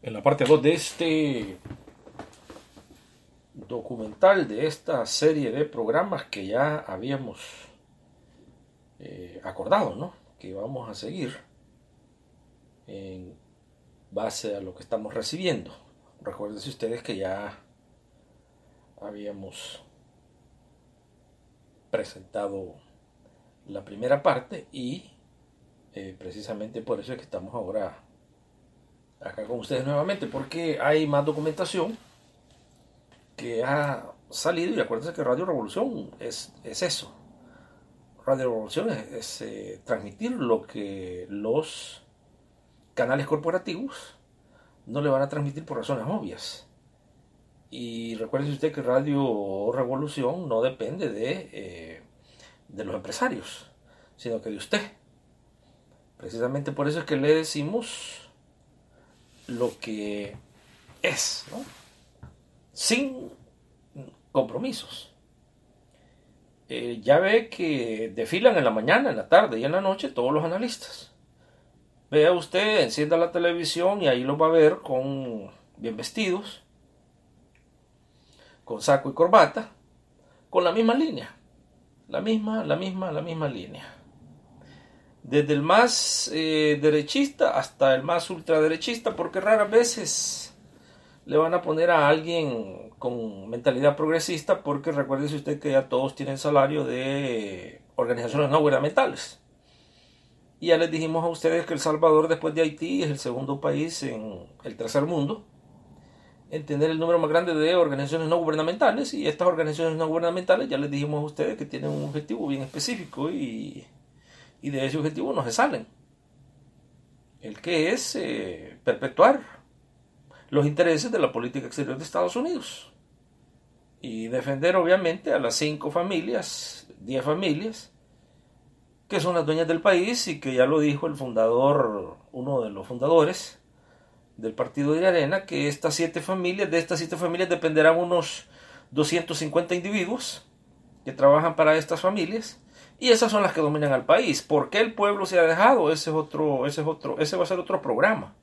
en la parte 2 de este documental, de esta serie de programas que ya habíamos eh, acordado, ¿no? Que vamos a seguir en base a lo que estamos recibiendo. Recuérdense ustedes que ya habíamos presentado la primera parte y eh, precisamente por eso es que estamos ahora acá con ustedes nuevamente porque hay más documentación que ha salido y acuérdense que Radio Revolución es, es eso. Radio Revolución es, eh, transmitir lo que los canales corporativos no le van a transmitir por razones obvias. Y recuerde usted que Radio Revolución no depende de, eh, de los empresarios, sino que de usted. Precisamente por eso es que le decimos lo que es, ¿no? sin compromisos. Eh, ya ve que desfilan en la mañana, en la tarde y en la noche todos los analistas. Vea usted, encienda la televisión y ahí lo va a ver con bien vestidos, con saco y corbata, con la misma línea. La misma, la misma, la misma línea desde el más eh, derechista hasta el más ultraderechista, porque raras veces le van a poner a alguien con mentalidad progresista, porque recuérdese usted que ya todos tienen salario de organizaciones no gubernamentales. Y ya les dijimos a ustedes que El Salvador, después de Haití, es el segundo país en el tercer mundo en tener el número más grande de organizaciones no gubernamentales. Y estas organizaciones no gubernamentales ya les dijimos a ustedes que tienen un objetivo bien específico y y de ese objetivo no se salen. El que es eh, perpetuar los intereses de la política exterior de Estados Unidos y defender obviamente a las cinco familias, diez familias, que son las dueñas del país y que ya lo dijo el fundador, uno de los fundadores del partido de Arena, que estas siete familias, de estas siete familias dependerán unos 250 individuos que trabajan para estas familias y esas son las que dominan al país. ¿Por qué el pueblo se ha dejado? Ese, es otro, ese, es otro, ese va a ser otro programa.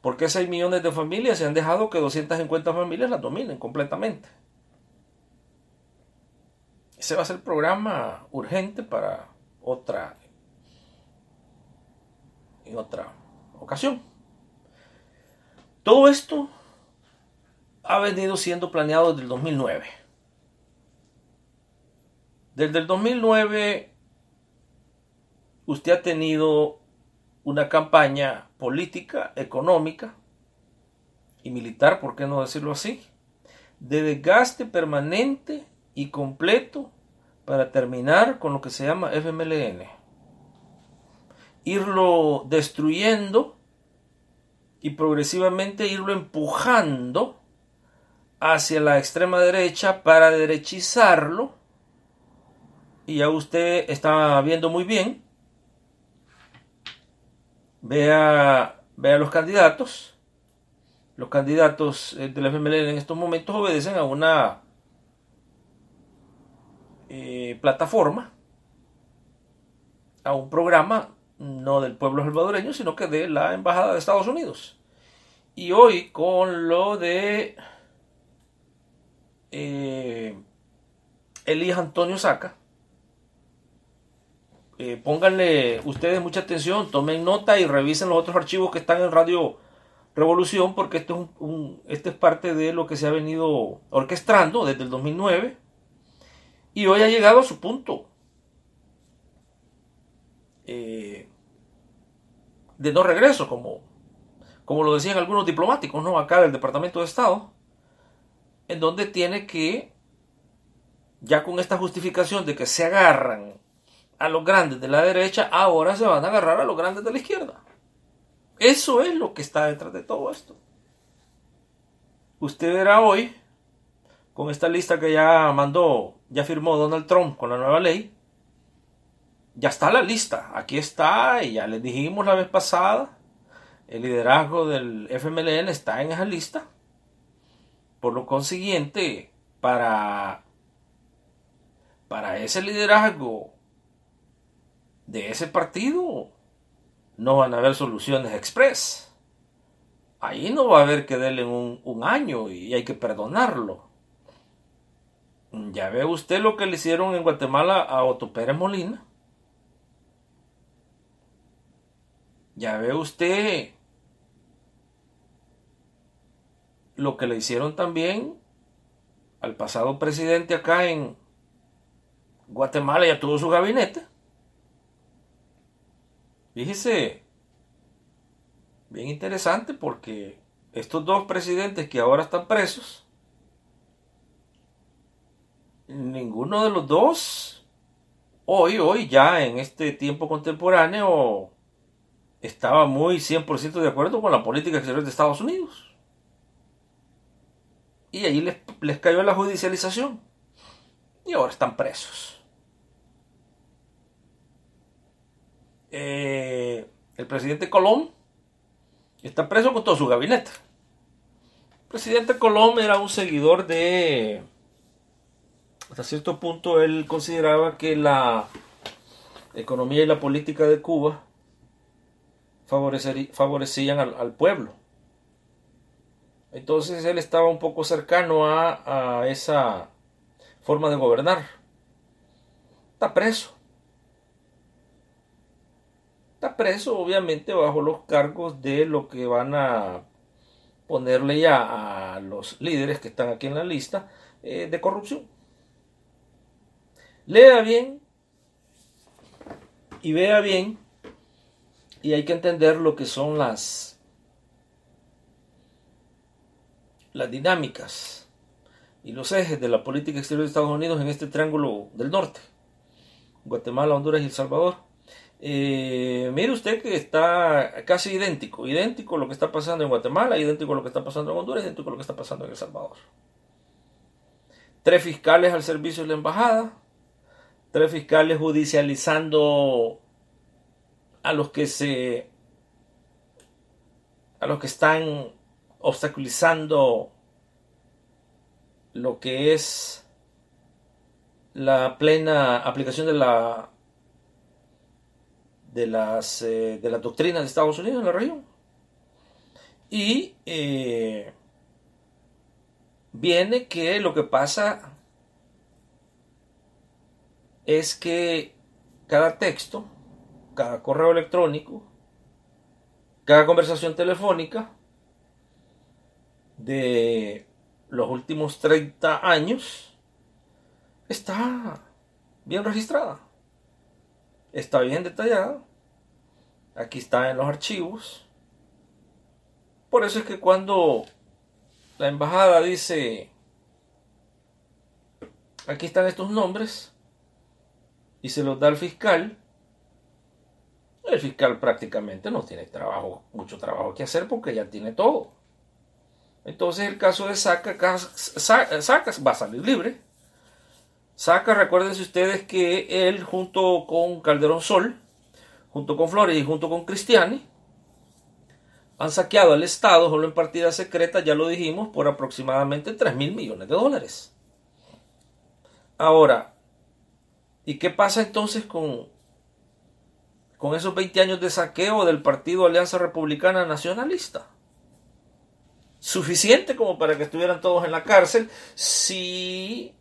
¿Por qué 6 millones de familias se han dejado que 250 familias las dominen completamente? Ese va a ser el programa urgente para otra otra ocasión. Todo esto ha venido siendo planeado desde el 2009. Desde el 2009 usted ha tenido una campaña política, económica y militar, ¿por qué no decirlo así? De desgaste permanente y completo para terminar con lo que se llama FMLN. Irlo destruyendo y progresivamente irlo empujando hacia la extrema derecha para derechizarlo y ya usted está viendo muy bien. Vea, vea los candidatos. Los candidatos eh, de la FMLN en estos momentos obedecen a una eh, plataforma, a un programa no del pueblo salvadoreño, sino que de la Embajada de Estados Unidos. Y hoy con lo de eh, Elías Antonio Saca, eh, pónganle ustedes mucha atención, tomen nota y revisen los otros archivos que están en Radio Revolución, porque esto es, parte de lo que se ha venido orquestando desde el 2009 y hoy ha llegado a su punto eh, de no regreso, como, como lo decían algunos diplomáticos, ¿no? Acá del Departamento de Estado, en donde tiene que, ya con esta justificación de que se agarran a los grandes de la derecha, ahora se van a agarrar a los grandes de la izquierda. Eso es lo que está detrás de todo esto. Usted verá hoy, con esta lista que ya mandó, ya firmó Donald Trump con la nueva ley, ya está la lista, aquí está, y ya les dijimos la vez pasada, el liderazgo del FMLN está en esa lista. Por lo consiguiente, para, para ese liderazgo de ese partido no van a haber soluciones express. Ahí no va a haber que darle un, un año y hay que perdonarlo. Ya ve usted lo que le hicieron en Guatemala a Otto Pérez Molina. Ya ve usted lo que le hicieron también al pasado presidente acá en Guatemala, a todo su gabinete. Fíjese, bien interesante porque estos dos presidentes que ahora están presos, ninguno de los dos hoy, hoy ya en este tiempo contemporáneo estaba muy 100% de acuerdo con la política exterior de Estados Unidos. Y ahí les, les cayó la judicialización. Y ahora están presos. Eh, el presidente Colón está preso con todo su gabinete. El presidente Colón era un seguidor de... Hasta cierto punto él consideraba que la economía y la política de Cuba favorecían al, pueblo. Entonces él estaba un poco cercano a esa forma de gobernar. Está preso preso, obviamente, bajo los cargos de lo que van a ponerle ya a los líderes que están aquí en la lista eh, de corrupción. Lea bien y vea bien y hay que entender lo que son las las dinámicas y los ejes de la política exterior de Estados Unidos en este triángulo del norte, Guatemala, Honduras y El Salvador. Eh, mire usted que está casi idéntico, idéntico a lo que está pasando en Guatemala, idéntico a lo que está pasando en Honduras, idéntico a lo que está pasando en El Salvador. Tres fiscales al servicio de la embajada, tres fiscales judicializando a los que se a los que están obstaculizando lo que es la plena aplicación de la de las, eh, de las doctrinas de Estados Unidos en la región. Y eh, viene que lo que pasa es que cada texto, cada correo electrónico, cada conversación telefónica de los últimos 30 años está bien registrada está bien detallado. Aquí está en los archivos. Por eso es que cuando la embajada dice, aquí están estos nombres, y se los da al fiscal, el fiscal prácticamente no tiene trabajo, mucho trabajo que hacer porque ya tiene todo. Entonces el caso de Saca, Saca va a salir libre Saca, recuérdense ustedes que él junto con Calderón Sol, junto con Flores y junto con Cristiani, han saqueado al Estado solo en partida secreta, ya lo dijimos, por aproximadamente 3 mil millones de dólares. Ahora, ¿y qué pasa entonces con, con esos 20 años de saqueo del Partido Alianza Republicana Nacionalista? Suficiente como para que estuvieran todos en la cárcel si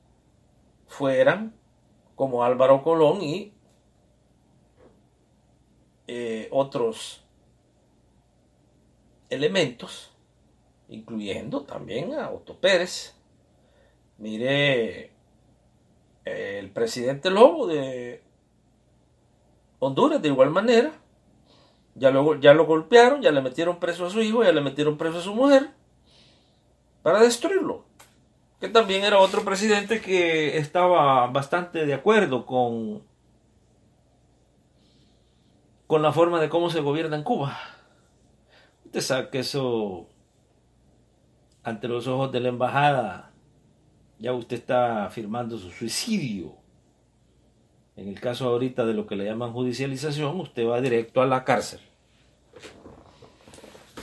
fueran como Álvaro Colón y eh, otros elementos, incluyendo también a Otto Pérez. Mire, el presidente Lobo de Honduras, de igual manera, ya ya lo golpearon, ya le metieron preso a su hijo, ya le metieron preso a su mujer, para destruirlo que también era otro presidente que estaba bastante de acuerdo con, con la forma de cómo se gobierna en Cuba. Usted sabe que eso, ante los ojos de la embajada, ya usted está firmando su suicidio. En el caso ahorita de lo que le llaman judicialización, usted va directo a la cárcel.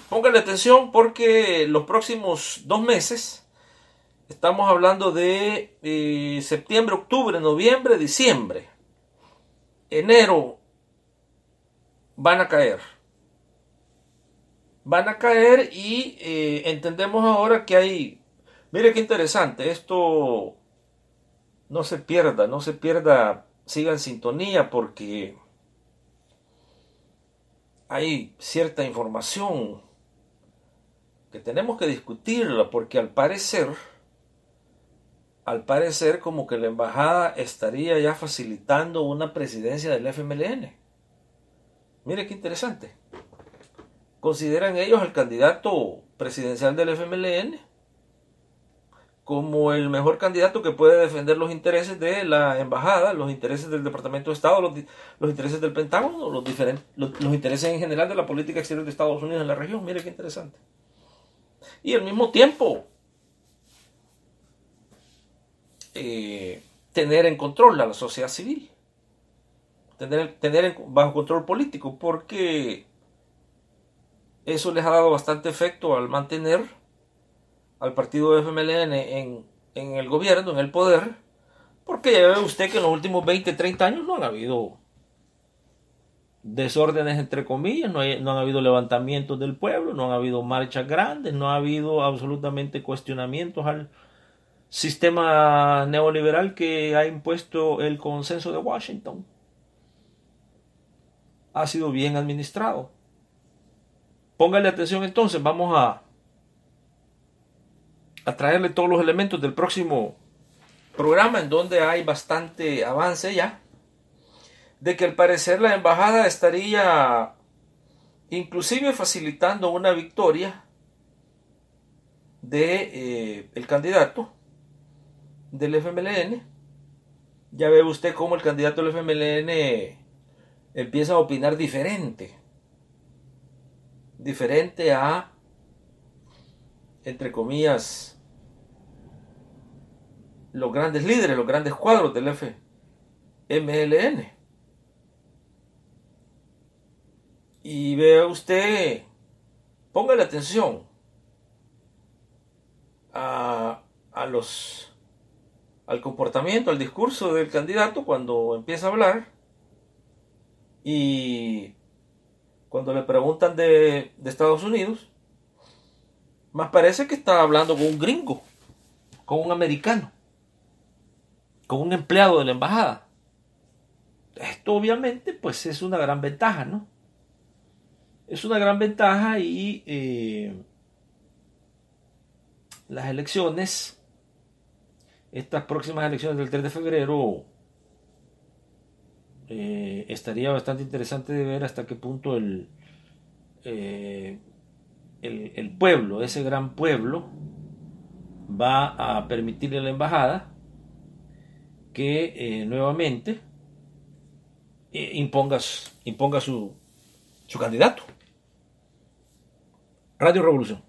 Póngale atención porque los próximos dos meses Estamos hablando de eh, septiembre, octubre, noviembre, diciembre. Enero van a caer. Van a caer y eh, entendemos ahora que hay... Mire qué interesante, esto no se pierda, no se pierda, siga en sintonía porque hay cierta información que tenemos que discutirla porque al parecer al parecer como que la embajada estaría ya facilitando una presidencia del FMLN. Mire qué interesante. Consideran ellos al candidato presidencial del FMLN como el mejor candidato que puede defender los intereses de la embajada, los intereses del Departamento de Estado, los, intereses del Pentágono, los, los intereses en general de la política exterior de Estados Unidos en la región. Mire qué interesante. Y al mismo tiempo, eh, tener en control a la sociedad civil, tener, bajo control político, porque eso les ha dado bastante efecto al mantener al partido FMLN en, el gobierno, en el poder, porque ya ve usted que en los últimos 20, 30 años no han habido desórdenes entre comillas, no, han habido levantamientos del pueblo, no han habido marchas grandes, no ha habido absolutamente cuestionamientos al, sistema neoliberal que ha impuesto el consenso de Washington. Ha sido bien administrado. Póngale atención entonces, vamos a, a traerle todos los elementos del próximo programa en donde hay bastante avance ya de que al parecer la embajada estaría inclusive facilitando una victoria de eh, el candidato del FMLN. Ya ve usted cómo el candidato del FMLN eh, empieza a opinar diferente. Diferente a, entre comillas, los grandes líderes, los grandes cuadros del FMLN. Y vea usted, Ponga la atención a, a los al comportamiento, al discurso del candidato cuando empieza a hablar y cuando le preguntan de, Estados Unidos, más parece que está hablando con un gringo, con un americano, con un empleado de la embajada. Esto obviamente pues es una gran ventaja, ¿no? Es una gran ventaja y eh, las elecciones estas próximas elecciones del 3 de febrero, eh, estaría bastante interesante de ver hasta qué punto eh, el, el, pueblo, ese gran pueblo, va a permitirle a la embajada que eh, nuevamente imponga, imponga su, su candidato. Radio Revolución.